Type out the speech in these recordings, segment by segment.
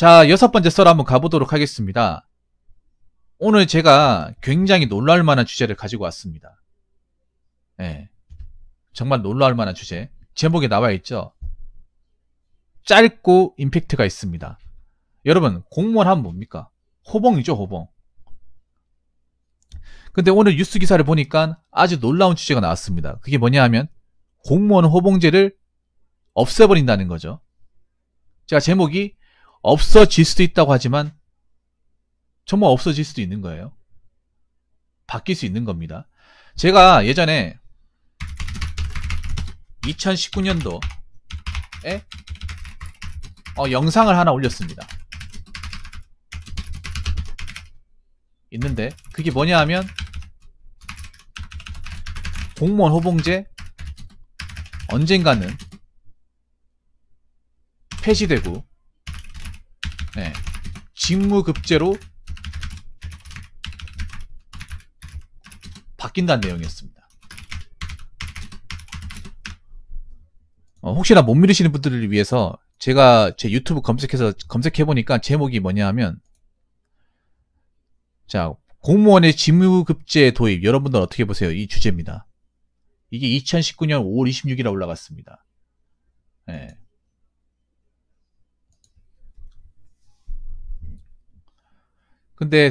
자, 여섯 번째 썰 한번 가보도록 하겠습니다. 오늘 제가 굉장히 놀랄 만한 주제를 가지고 왔습니다. 네, 정말 놀랄 만한 주제. 제목에 나와 있죠? 짧고 임팩트가 있습니다. 여러분, 공무원 하면 뭡니까? 호봉이죠, 호봉. 근데 오늘 뉴스 기사를 보니까 아주 놀라운 주제가 나왔습니다. 그게 뭐냐 하면 공무원 호봉제를 없애버린다는 거죠. 제가 제목이 없어질 수도 있다고 하지만 정말 없어질 수도 있는 거예요. 바뀔 수 있는 겁니다. 제가 예전에 2019년도에 어, 영상을 하나 올렸습니다. 있는데 그게 뭐냐 하면 공무원 호봉제 언젠가는 폐지되고 네. 직무급제로 바뀐다는 내용이었습니다. 어, 혹시나 못 믿으시는 분들을 위해서 제가 제 유튜브 검색해서 검색해보니까 제목이 뭐냐 하면 자 공무원의 직무급제 도입 여러분들 어떻게 보세요? 이 주제입니다. 이게 2019년 5월 26일에 올라갔습니다. 네. 근데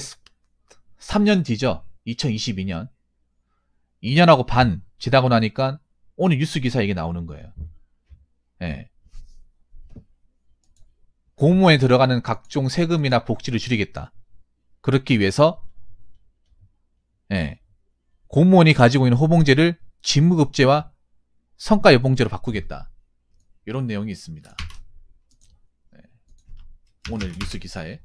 3년 뒤죠. 2022년. 2년하고 반 지나고 나니까 오늘 뉴스 기사 이게 나오는 거예요. 예. 공무원에 들어가는 각종 세금이나 복지를 줄이겠다. 그렇기 위해서 예. 공무원이 가지고 있는 호봉제를 직무급제와 성과여봉제로 바꾸겠다. 이런 내용이 있습니다. 예. 오늘 뉴스 기사에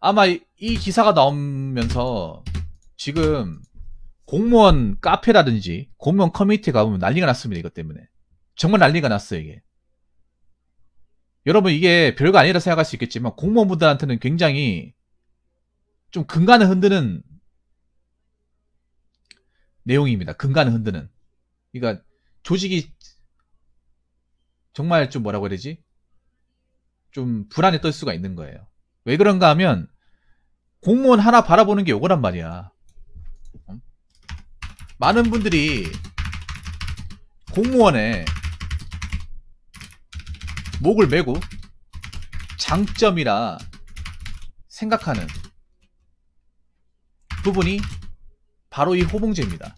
아마 이, 이 기사가 나오면서 지금 공무원 카페라든지 공무원 커뮤니티 가보면 난리가 났습니다. 이것 때문에. 정말 난리가 났어요, 이게. 여러분, 이게 별거 아니라 생각할 수 있겠지만, 공무원분들한테는 굉장히 좀 근간을 흔드는 내용입니다. 근간을 흔드는. 그러니까, 조직이 정말 좀 뭐라고 해야 되지? 좀 불안에 떨 수가 있는 거예요. 왜 그런가 하면 공무원 하나 바라보는 게 요거란 말이야. 많은 분들이 공무원에 목을 메고 장점이라 생각하는 부분이 바로 이 호봉제입니다.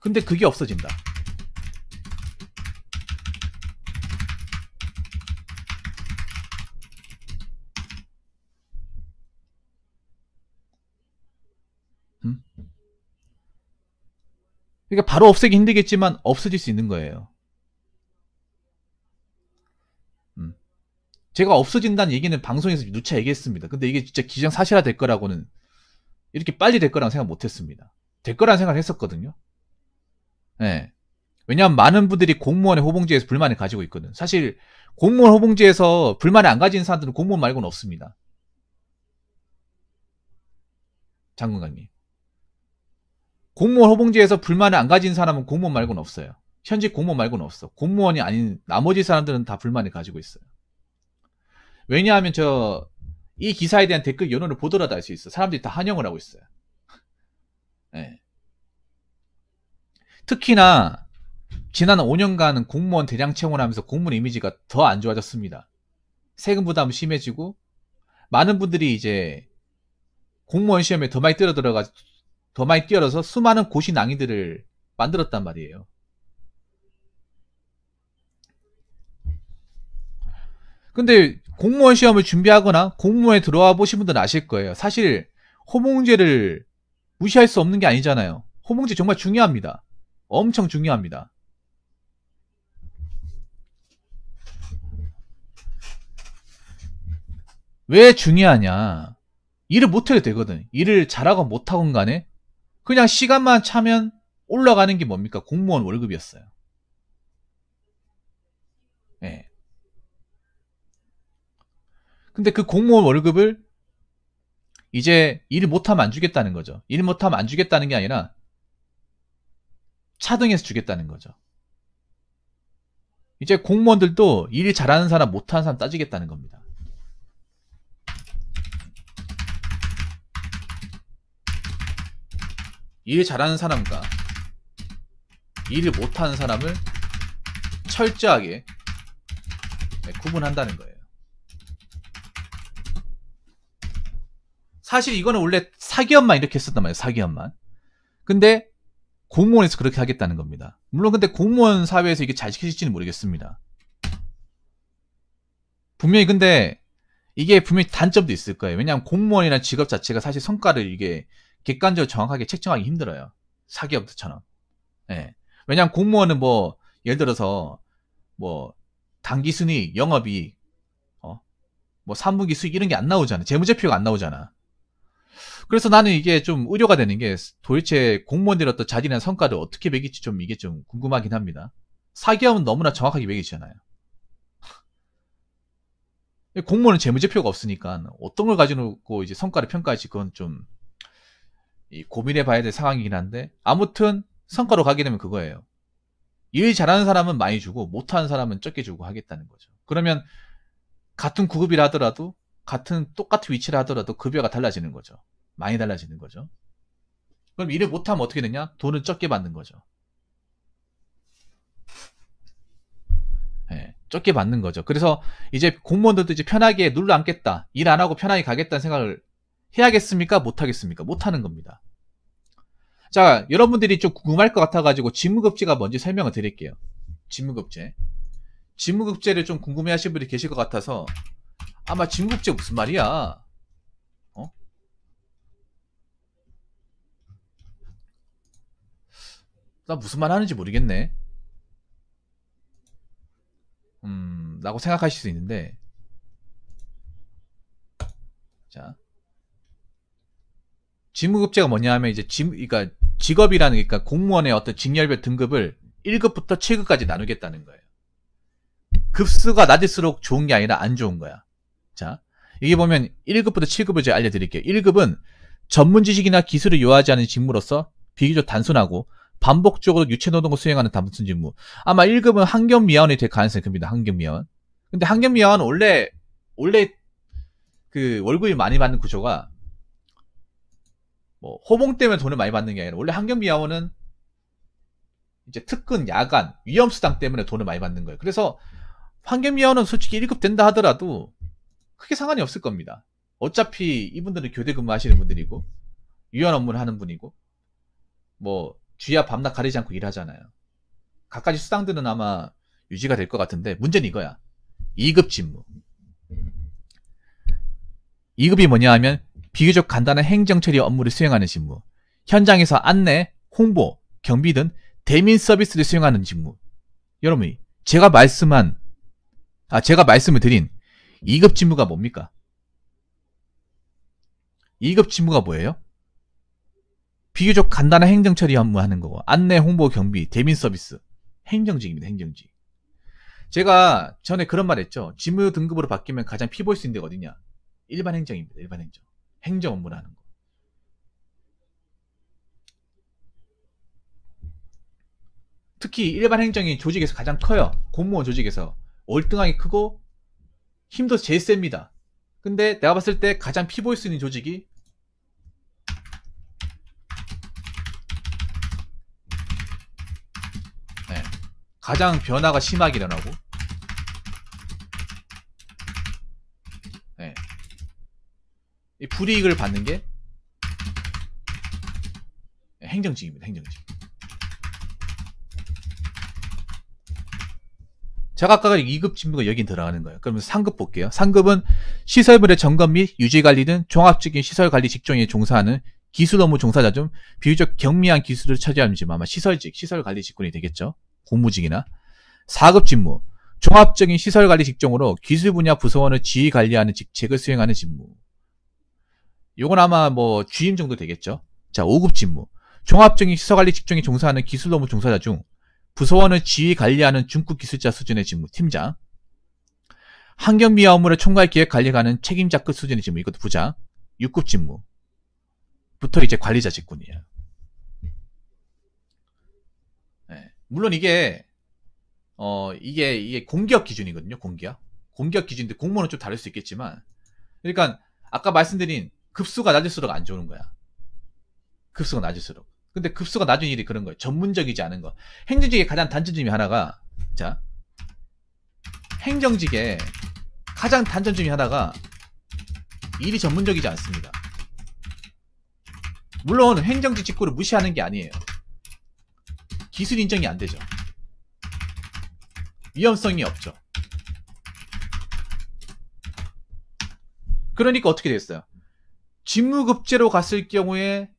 근데 그게 없어진다. 그러니까 바로 없애기 힘들겠지만 없어질 수 있는 거예요. 음. 제가 없어진다는 얘기는 방송에서 누차 얘기했습니다. 근데 이게 진짜 기정사실화 될 거라고는 이렇게 빨리 될 거라고 생각 못 했습니다. 될 거라는 생각을 했었거든요. 예. 네. 왜냐하면 많은 분들이 공무원의 호봉제에서 불만을 가지고 있거든. 사실 공무원 호봉제에서 불만을 안 가진 사람들은 공무원 말고는 없습니다. 장군관님. 공무원 호봉제에서 불만을 안 가진 사람은 공무원 말고는 없어요. 현직 공무원 말고는 없어. 공무원이 아닌 나머지 사람들은 다 불만을 가지고 있어요. 왜냐하면 저 이 기사에 대한 댓글 연호를 보더라도 알 수 있어. 사람들이 다 환영을 하고 있어요. 네. 특히나 지난 5년간 공무원 대량 채용하면서 을 공무원 이미지가 더 안 좋아졌습니다. 세금 부담 심해지고 많은 분들이 이제 공무원 시험에 더 많이 떨어들어가지고 더 많이 뛰어들어서 수많은 고시 낭이들을 만들었단 말이에요. 근데 공무원 시험을 준비하거나 공무원에 들어와 보신 분들은 아실 거예요. 사실 호봉제를 무시할 수 없는 게 아니잖아요. 호봉제 정말 중요합니다. 엄청 중요합니다. 왜 중요하냐? 일을 못해도 되거든. 일을 잘하건 못하건 간에 그냥 시간만 차면 올라가는 게 뭡니까? 공무원 월급이었어요. 예. 네. 근데 그 공무원 월급을 이제 일을 못하면 안 주겠다는 거죠. 일을 못하면 안 주겠다는 게 아니라 차등해서 주겠다는 거죠. 이제 공무원들도 일 잘하는 사람 못하는 사람 따지겠다는 겁니다. 일 잘하는 사람과 일을 못하는 사람을 철저하게 네, 구분한다는 거예요. 사실 이거는 원래 사기업만 이렇게 했었단 말이에요. 사기업만. 근데 공무원에서 그렇게 하겠다는 겁니다. 물론 근데 공무원 사회에서 이게 잘 시켜질지는 모르겠습니다. 분명히 근데 이게 분명히 단점도 있을 거예요. 왜냐하면 공무원이라는 직업 자체가 사실 성과를 이게 객관적으로 정확하게 책정하기 힘들어요. 사기업들처럼. 예. 왜냐하면 공무원은 뭐 예를 들어서 뭐 단기 순이영업이 어, 뭐 3분기 수익 이런 게 안 나오잖아. 재무제표가 안 나오잖아. 그래서 나는 이게 좀 우려가 되는 게 도대체 공무원들의 어떤 자질이 성과를 어떻게 매길지 좀 이게 좀 궁금하긴 합니다. 사기업은 너무나 정확하게 매기잖아요. 공무원은 재무제표가 없으니까 어떤 걸 가지고 이제 성과를 평가할지 그건 좀이 고민해 봐야 될 상황이긴 한데 아무튼 성과로 가게 되면 그거예요. 일 잘하는 사람은 많이 주고 못하는 사람은 적게 주고 하겠다는 거죠. 그러면 같은 구급이라 하더라도 같은 똑같은 위치를 하더라도 급여가 달라지는 거죠. 많이 달라지는 거죠. 그럼 일을 못하면 어떻게 되냐? 돈을 적게 받는 거죠. 네, 적게 받는 거죠. 그래서 이제 공무원들도 이제 편하게 눌러 앉겠다. 일 안 하고 편하게 가겠다는 생각을 해야겠습니까? 못하겠습니까? 못하는 겁니다. 자, 여러분들이 좀 궁금할 것 같아가지고 직무급제가 뭔지 설명을 드릴게요. 직무급제. 직무급제를 좀궁금해하시 분이 계실 것 같아서 아마 직무급제 무슨 말이야? 어? 나 무슨 말 하는지 모르겠네. 음, 라고 생각하실 수 있는데 자, 직무급제가 뭐냐 하면 이제 직, 그러니까 직업이라는 그러니까 공무원의 어떤 직렬별 등급을 1급부터 7급까지 나누겠다는 거예요. 급수가 낮을수록 좋은 게 아니라 안 좋은 거야. 자, 이게 보면 1급부터 7급을 제가 알려드릴게요. 1급은 전문 지식이나 기술을 요하지 않은 직무로서 비교적 단순하고 반복적으로 유체노동을 수행하는 단순 직무. 아마 1급은 환경미화원이 될 가능성이 큽니다. 환경미화원. 근데 환경미화원 원래, 원래 그 월급이 많이 받는 구조가 뭐 호봉 때문에 돈을 많이 받는 게 아니라 원래 한경미 야원은 이제 특근, 야간, 위험수당 때문에 돈을 많이 받는 거예요. 그래서 환경미화원은 솔직히 1급 된다 하더라도 크게 상관이 없을 겁니다. 어차피 이분들은 교대 근무하시는 분들이고 유연 업무를 하는 분이고 뭐 주야 밤낮 가리지 않고 일하잖아요. 각가지 수당들은 아마 유지가 될 것 같은데 문제는 이거야. 2급 직무. 2급이 뭐냐 하면 비교적 간단한 행정처리 업무를 수행하는 직무, 현장에서 안내, 홍보, 경비 등 대민 서비스를 수행하는 직무. 여러분이 제가 말씀한 아 제가 말씀을 드린 2급 직무가 뭡니까? 2급 직무가 뭐예요? 비교적 간단한 행정 처리 업무하는 거고 안내, 홍보, 경비, 대민 서비스, 행정직입니다. 행정직. 제가 전에 그런 말했죠. 직무 등급으로 바뀌면 가장 피볼 수 있는 데가 어디냐? 일반 행정입니다. 일반 행정. 행정 업무라는 거. 특히 일반 행정이 조직에서 가장 커요. 공무원 조직에서. 월등하게 크고 힘도 제일 셉니다. 근데 내가 봤을 때 가장 피보일 수 있는 조직이 네. 가장 변화가 심하게 일어나고 불이익을 받는 게 행정직입니다. 행정직. 자각가가 2급 직무가 여긴 들어가는 거예요. 그러면 상급 볼게요. 상급은 시설물의 점검 및 유지 관리등 종합적인 시설 관리 직종에 종사하는 기술 업무 종사자 중 비교적 경미한 기술을 차지하는 지만 아마 시설직, 시설 관리 직군이 되겠죠. 공무직이나 4급 직무, 종합적인 시설 관리 직종으로 기술 분야 부서원을 지휘 관리하는 직책을 수행하는 직무. 요건 아마 뭐 주임 정도 되겠죠. 자, 5급 직무. 종합적인 시설관리 직종에 종사하는 기술 업무 종사자 중 부서원을 지휘 관리하는 중급 기술자 수준의 직무 팀장. 환경미화 업무를 총괄 기획 관리하는 책임자급 수준의 직무 이것도 부장. 6급 직무. 부터 이제 관리자 직군이에요. 네. 물론 이게 어 이게 이게 공기업 기준이거든요. 공기업. 공기업 기준인데 공무원은 좀 다를 수 있겠지만 그러니까 아까 말씀드린 급수가 낮을수록 안 좋은 거야. 급수가 낮을수록. 근데 급수가 낮은 일이 그런 거예요. 전문적이지 않은 거. 행정직의 가장 단점점이 하나가 자 행정직의 가장 단점점이 하나가 일이 전문적이지 않습니다. 물론 행정직 직구를 무시하는 게 아니에요. 기술 인정이 안 되죠. 위험성이 없죠. 그러니까 어떻게 됐어요? 직무급제로 갔을 경우에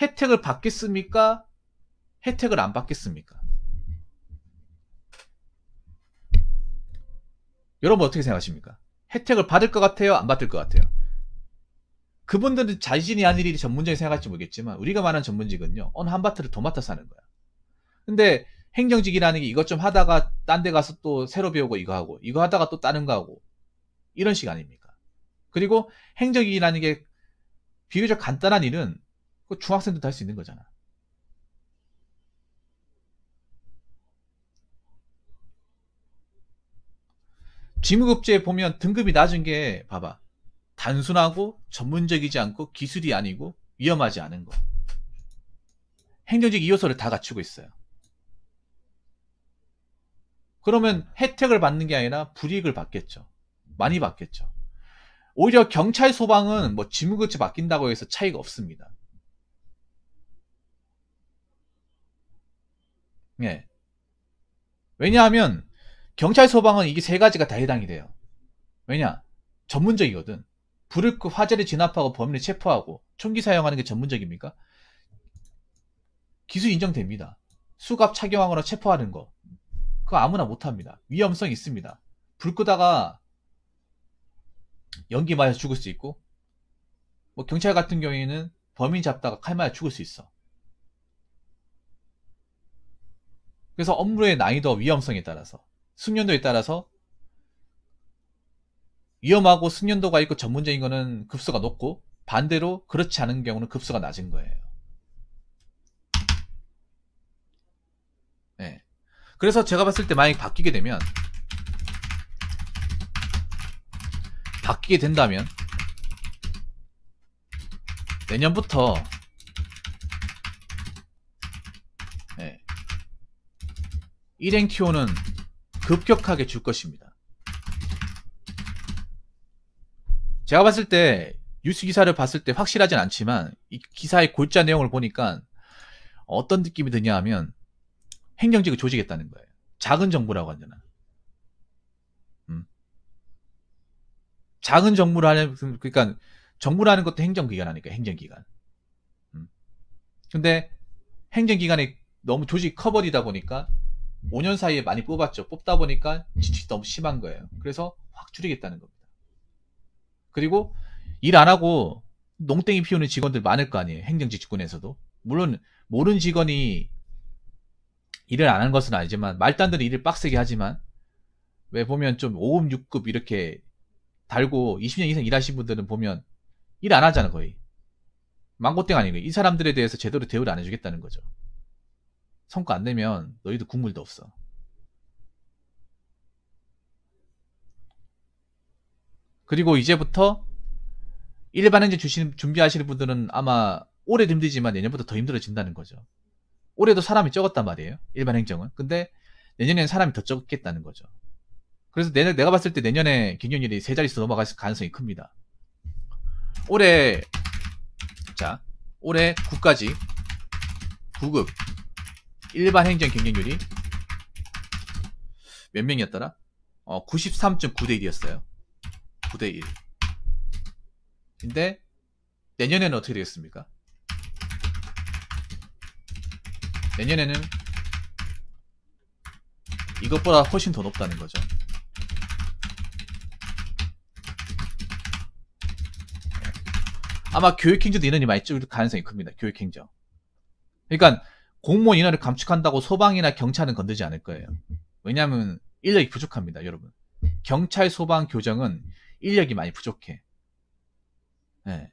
혜택을 받겠습니까? 혜택을 안 받겠습니까? 여러분 어떻게 생각하십니까? 혜택을 받을 것 같아요? 안 받을 것 같아요? 그분들은 자신이 아닐 일이 전문적인 생각할지 모르겠지만 우리가 말하는 전문직은요. 어느 한바트를 더 맡아서 하는 거야. 근데 행정직이라는 게 이것 좀 하다가 딴 데 가서 또 새로 배우고 이거 하고 이거 하다가 또 다른 거 하고 이런 식 아닙니까? 그리고 행정이라는 게 비교적 간단한 일은 그 중학생도 할 수 있는 거잖아. 지무급제에 보면 등급이 낮은 게 봐봐. 단순하고 전문적이지 않고 기술이 아니고 위험하지 않은 거. 행정직 2요소를 다 갖추고 있어요. 그러면 혜택을 받는 게 아니라 불이익을 받겠죠. 많이 받겠죠. 오히려 경찰 소방은 뭐 지무그치 맡긴다고 해서 차이가 없습니다. 예. 왜냐하면 경찰 소방은 이게 세 가지가 다 해당이 돼요. 왜냐? 전문적이거든. 불을 끄 화재를 진압하고 범인을 체포하고 총기 사용하는 게 전문적입니까? 기술 인정됩니다. 수갑 착용하거나 체포하는 거. 그거 아무나 못합니다. 위험성 있습니다. 불 끄다가 연기 맞아 죽을 수 있고 뭐 경찰 같은 경우에는 범인 잡다가 칼 맞아 죽을 수 있어. 그래서 업무의 난이도 위험성에 따라서 숙련도에 따라서 위험하고 숙련도가 있고 전문적인 거는 급수가 높고 반대로 그렇지 않은 경우는 급수가 낮은 거예요. 네. 그래서 제가 봤을 때 만약에 바뀌게 되면 바뀌게 된다면 내년부터 네, 일행 티오는 급격하게 줄 것입니다. 제가 봤을 때 뉴스 기사를 봤을 때 확실하진 않지만 이 기사의 골자 내용을 보니까 어떤 느낌이 드냐 하면 행정직을 조직했다는 거예요. 작은 정부라고 하잖아. 요 작은 정부를 하려면 그러니까 정부라는 것도 행정기관 아니까 음. 행정기관. 근데 행정기관이 너무 조직 커버리다 보니까 5년 사이에 많이 뽑았죠. 뽑다 보니까 지출이 너무 심한 거예요. 그래서 확 줄이겠다는 겁니다. 그리고 일 안 하고 농땡이 피우는 직원들 많을 거 아니에요. 행정직권에서도. 물론 모르는 직원이 일을 안한 것은 아니지만 말단들은 일을 빡세게 하지만 왜 보면 좀 5급, 6급 이렇게 달고 20년 이상 일하신 분들은 보면 일 안 하잖아 거의. 망고땡 아니고 이 사람들에 대해서 제대로 대우를 안 해주겠다는 거죠. 성과 안 내면 너희도 국물도 없어. 그리고 이제부터 일반행정 주시는, 준비하시는 분들은 아마 올해 힘들지만 내년부터 더 힘들어진다는 거죠. 올해도 사람이 적었단 말이에요. 일반행정은. 근데 내년에는 사람이 더 적겠다는 거죠. 그래서 내년, 내가 봤을 때 내년에 경영률이 세 자릿수 넘어갈 가능성이 큽니다. 올해, 자, 올해 9까지 9급 일반 행정 경쟁률이 몇 명이었더라? 어, 93.9대 1이었어요. 9대 1. 근데 내년에는 어떻게 되겠습니까? 내년에는 이것보다 훨씬 더 높다는 거죠. 아마 교육행정도 인원이 많이 줄을 가능성이 큽니다. 교육행정. 그러니까 공무원 인원을 감축한다고 소방이나 경찰은 건들지 않을 거예요. 왜냐하면 인력이 부족합니다, 여러분. 경찰, 소방, 교정은 인력이 많이 부족해. 네.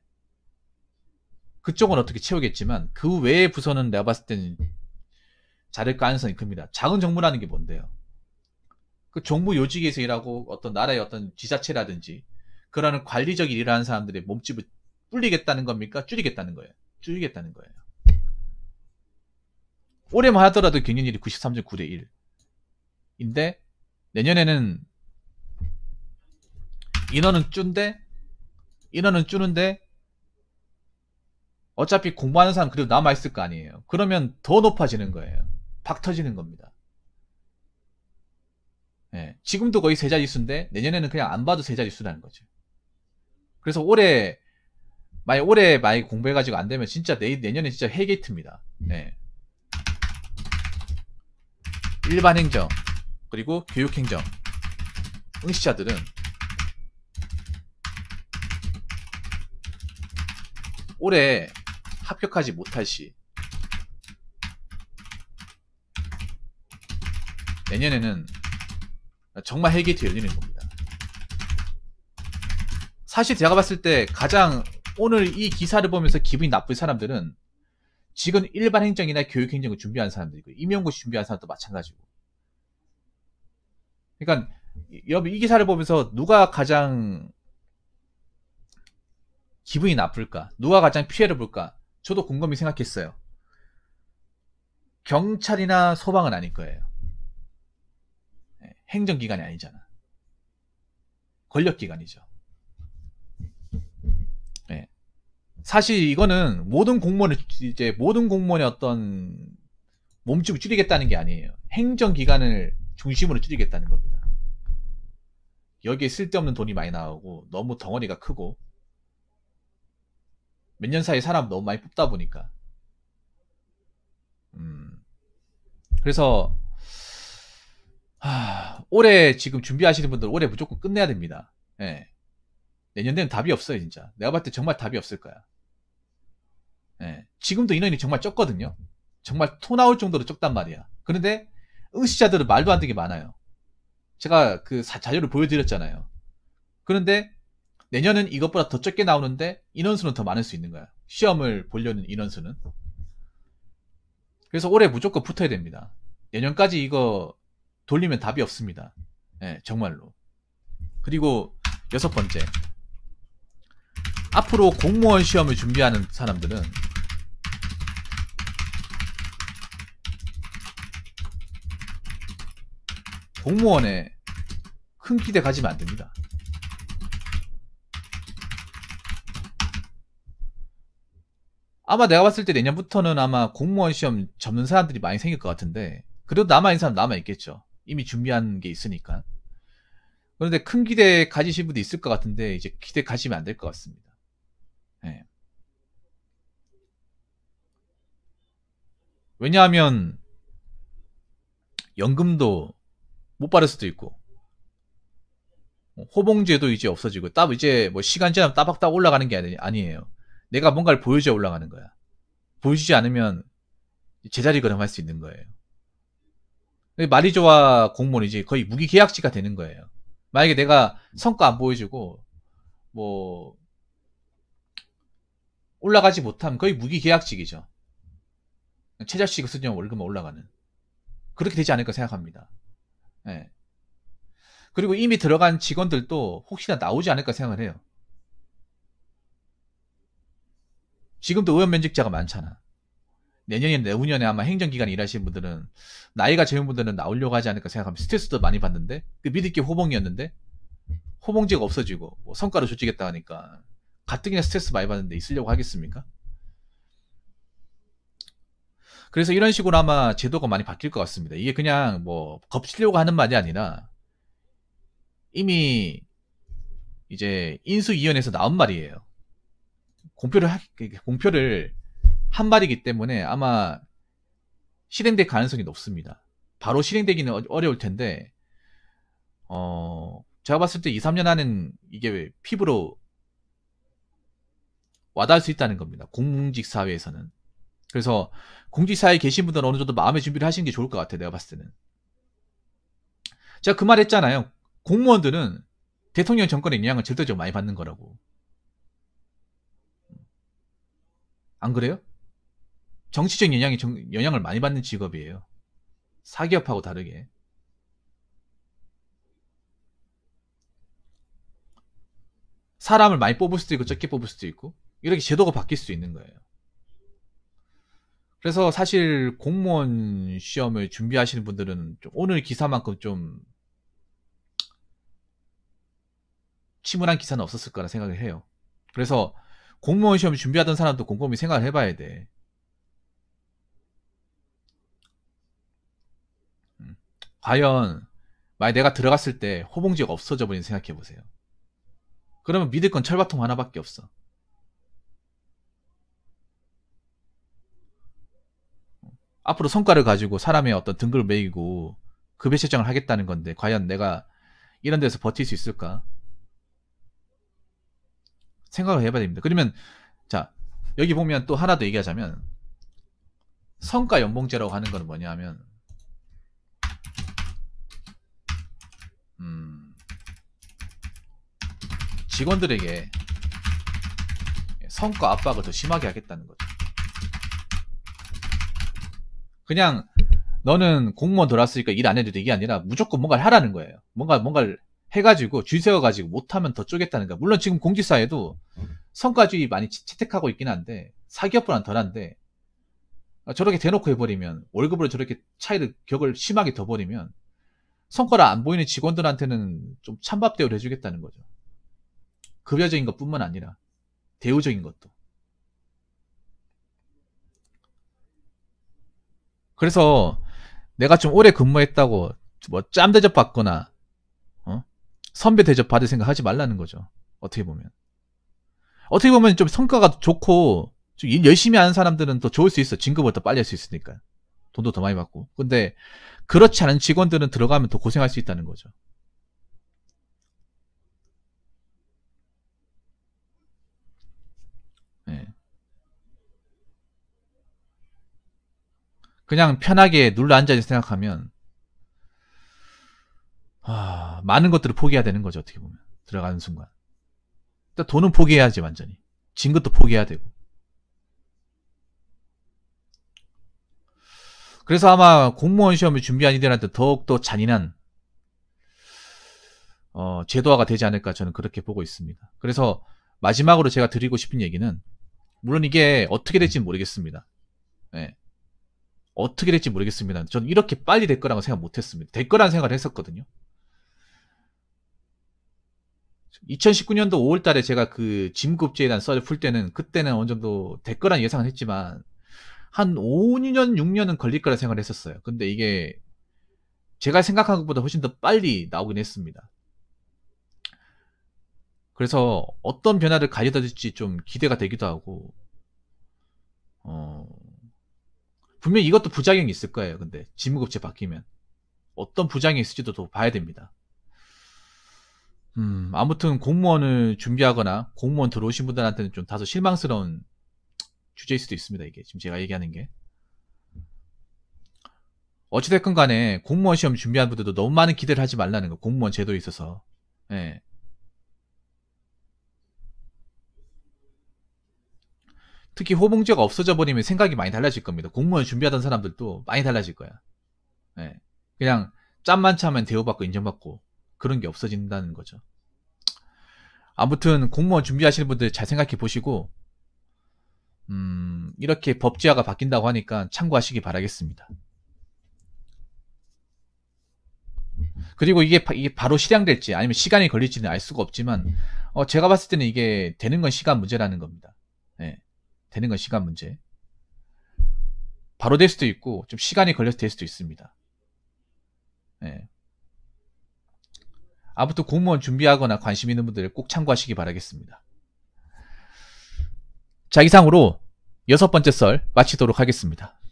그쪽은 어떻게 채우겠지만 그 외의 부서는 내가 봤을 때는 자를 가능성이 큽니다. 작은 정부라는 게 뭔데요? 그 정부 요직에서 일하고 어떤 나라의 어떤 지자체라든지 그러한 관리적 인 일을 하는 사람들의 몸집을 불리겠다는 겁니까? 줄이겠다는 거예요. 줄이겠다는 거예요. 올해만 하더라도 경영률이 93.9대 1인데 내년에는 인원은 쭌데 인원은 쭈는데 어차피 공부하는 사람 그래도 남아있을 거 아니에요. 그러면 더 높아지는 거예요. 박 터지는 겁니다. 예, 지금도 거의 세 자릿수인데 내년에는 그냥 안 봐도 세 자릿수라는 거죠. 그래서 올해 만약 올해 많이 공부해가지고 안 되면 진짜 내, 내년에 진짜 해게이트입니다. 음. 네. 일반 행정, 그리고 교육 행정. 응시자들은 올해 합격하지 못할 시 내년에는 정말 헬게이트 열리는 겁니다. 사실 제가 봤을 때 가장 오늘 이 기사를 보면서 기분이 나쁜 사람들은 지금 일반 행정이나 교육 행정을 준비한 사람들이고 그 임용고 시 준비한 사람도 마찬가지고. 그러니까 여러분 이 기사를 보면서 누가 가장 기분이 나쁠까? 누가 가장 피해를 볼까? 저도 곰곰이 생각했어요. 경찰이나 소방은 아닐 거예요. 예, 행정기관이 아니잖아. 권력기관이죠. 사실 이거는 모든 공무원을 이제 모든 공무원의 어떤 몸집을 줄이겠다는 게 아니에요. 행정 기관을 중심으로 줄이겠다는 겁니다. 여기에 쓸데없는 돈이 많이 나오고 너무 덩어리가 크고 몇 년 사이에 사람 너무 많이 뽑다 보니까 음 그래서 하, 올해 지금 준비하시는 분들 올해 무조건 끝내야 됩니다. 예. 내년 되면 답이 없어요, 진짜. 내가 봤을 때 정말 답이 없을 거야. 예. 지금도 인원이 정말 적거든요. 정말 토 나올 정도로 적단 말이야. 그런데 응시자들은 말도 안 되게 많아요. 제가 그 사, 자료를 보여드렸잖아요. 그런데 내년은 이것보다 더 적게 나오는데 인원수는 더 많을 수 있는 거야. 시험을 보려는 인원수는. 그래서 올해 무조건 붙어야 됩니다. 내년까지 이거 돌리면 답이 없습니다. 예, 정말로. 그리고 여섯 번째. 앞으로 공무원 시험을 준비하는 사람들은 공무원에 큰 기대 가지면 안 됩니다. 아마 내가 봤을 때 내년부터는 아마 공무원 시험 접는 사람들이 많이 생길 것 같은데 그래도 남아있는 사람 남아있겠죠. 이미 준비한 게 있으니까. 그런데 큰 기대 가지신 분도 있을 것 같은데 이제 기대 가지면 안 될 것 같습니다. 네. 왜냐하면 연금도 못 바를 수도 있고 호봉제도 이제 없어지고 따 이제 뭐 시간 지나면 따박따박 올라가는 게 아니, 아니에요. 내가 뭔가를 보여줘야 올라가는 거야. 보여주지 않으면 제자리 걸음할 수 있는 거예요. 마리조와 공무원이 이제 거의 무기계약직가 되는 거예요. 만약에 내가 성과 안 보여주고 뭐 올라가지 못하면 거의 무기계약직이죠. 최저시급 수준 월급만 올라가는 그렇게 되지 않을까 생각합니다. 예. 그리고 이미 들어간 직원들도 혹시나 나오지 않을까 생각을 해요. 지금도 의원 면직자가 많잖아. 내년이나 내후년에 아마 행정기관 일하시는 분들은 나이가 젊은 분들은 나오려고 하지 않을까 생각하면 스트레스도 많이 받는데 그 믿을게 호봉이었는데 호봉제가 없어지고 뭐 성과를 조치겠다 하니까 가뜩이나 스트레스 많이 받는데 있으려고 하겠습니까? 그래서 이런 식으로 아마 제도가 많이 바뀔 것 같습니다. 이게 그냥 뭐 겁치려고 하는 말이 아니라 이미 이제 인수위원회에서 나온 말이에요. 공표를 하, 그 공표를 한 말이기 때문에 아마 실행될 가능성이 높습니다. 바로 실행되기는 어려울 텐데 어 제가 봤을 때 2, 3년 안에는 이게 왜 피부로 와닿을 수 있다는 겁니다. 공직 사회에서는. 그래서 공직사에 계신 분들은 어느 정도 마음의 준비를 하시는 게 좋을 것 같아요. 내가 봤을 때는. 제가 그 말 했잖아요. 공무원들은 대통령 정권의 영향을 절대적으로 많이 받는 거라고. 안 그래요? 정치적 영향이 정, 영향을 많이 받는 직업이에요. 사기업하고 다르게. 사람을 많이 뽑을 수도 있고 적게 뽑을 수도 있고 이렇게 제도가 바뀔 수 있는 거예요. 그래서 사실 공무원 시험을 준비하시는 분들은 오늘 기사만큼 좀 침울한 기사는 없었을 거라 생각을 해요. 그래서 공무원 시험 준비하던 사람도 곰곰이 생각을 해봐야 돼. 음. 과연 만약 내가 들어갔을 때 호봉지가 없어져 버린 생각해 보세요. 그러면 믿을 건 철밥통 하나밖에 없어. 앞으로 성과를 가지고 사람의 어떤 등급을 매기고 급여 그 책정을 하겠다는 건데 과연 내가 이런 데서 버틸 수 있을까? 생각을 해봐야 됩니다. 그러면 자 여기 보면 또 하나 더 얘기하자면 성과 연봉제라고 하는 거는 뭐냐면 음, 직원들에게 성과 압박을 더 심하게 하겠다는 거죠. 그냥 너는 공무원 들어왔으니까일 안 해도 되 이게 아니라 무조건 뭔가를 하라는 거예요. 뭔가, 뭔가를 해가지고 줄 세워가지고 못하면 더 쪼겠다는 거. 야 물론 지금 공직사에도 성과주의 많이 채택하고 있긴 한데, 사기업보단 덜한데, 아, 저렇게 대놓고 해버리면, 월급으로 저렇게 차이를, 격을 심하게 더 버리면, 성과를 안 보이는 직원들한테는 좀 찬밥 대우를 해주겠다는 거죠. 급여적인 것 뿐만 아니라, 대우적인 것도. 그래서 내가 좀 오래 근무했다고 뭐짬 대접 받거나 어? 선배 대접 받을 생각 하지 말라는 거죠. 어떻게 보면. 어떻게 보면 좀 성과가 좋고 좀일 열심히 하는 사람들은 더 좋을 수 있어. 진급을 더 빨리 할 수 있으니까. 돈도 더 많이 받고. 근데 그렇지 않은 직원들은 들어가면 더 고생할 수 있다는 거죠. 네. 그냥 편하게 눌러 앉아 있는 생각하면 아, 많은 것들을 포기해야 되는 거죠 어떻게 보면 들어가는 순간 일단 돈은 포기해야지 완전히 진 것도 포기해야 되고 그래서 아마 공무원 시험을 준비한 이들한테 더욱더 잔인한 어, 제도화가 되지 않을까 저는 그렇게 보고 있습니다. 그래서 마지막으로 제가 드리고 싶은 얘기는 물론 이게 어떻게 될지는 모르겠습니다. 네. 어떻게 될지 모르겠습니다. 저는 이렇게 빨리 될 거라고 생각 못 했습니다. 될 거라는 생각을 했었거든요. 2019년도 5월 달에 제가 그 짐급제에 대한 썰을 풀 때는 그때는 어느 정도 될 거란 예상을 했지만 한 5년, 6년은 걸릴 거라 생각을 했었어요. 근데 이게 제가 생각한 것보다 훨씬 더 빨리 나오긴 했습니다. 그래서 어떤 변화를 가져다 줄지 좀 기대가 되기도 하고, 어, 분명히 이것도 부작용이 있을 거예요. 근데 지무급체 바뀌면 어떤 부작용이 있을지도 더 봐야 됩니다. 음, 아무튼 공무원을 준비하거나 공무원 들어오신 분들한테는 좀 다소 실망스러운 주제일 수도 있습니다. 이게 지금 제가 얘기하는 게. 어찌됐건 간에 공무원 시험 준비한 분들도 너무 많은 기대를 하지 말라는 거. 공무원 제도에 있어서. 예. 특히 호봉제가 없어져 버리면 생각이 많이 달라질 겁니다. 공무원 준비하던 사람들도 많이 달라질 거야. 네. 그냥 짬만 차면 대우받고 인정받고 그런 게 없어진다는 거죠. 아무튼 공무원 준비하시는 분들 잘 생각해 보시고 음, 이렇게 법제화가 바뀐다고 하니까 참고하시기 바라겠습니다. 그리고 이게, 바, 이게 바로 실행될지 아니면 시간이 걸릴지는 알 수가 없지만 어, 제가 봤을 때는 이게 되는 건 시간 문제라는 겁니다. 되는 건 시간 문제. 바로 될 수도 있고 좀 시간이 걸려서 될 수도 있습니다. 네. 아무튼 공무원 준비하거나 관심 있는 분들 꼭 참고하시기 바라겠습니다. 자 이상으로 여섯 번째 썰 마치도록 하겠습니다.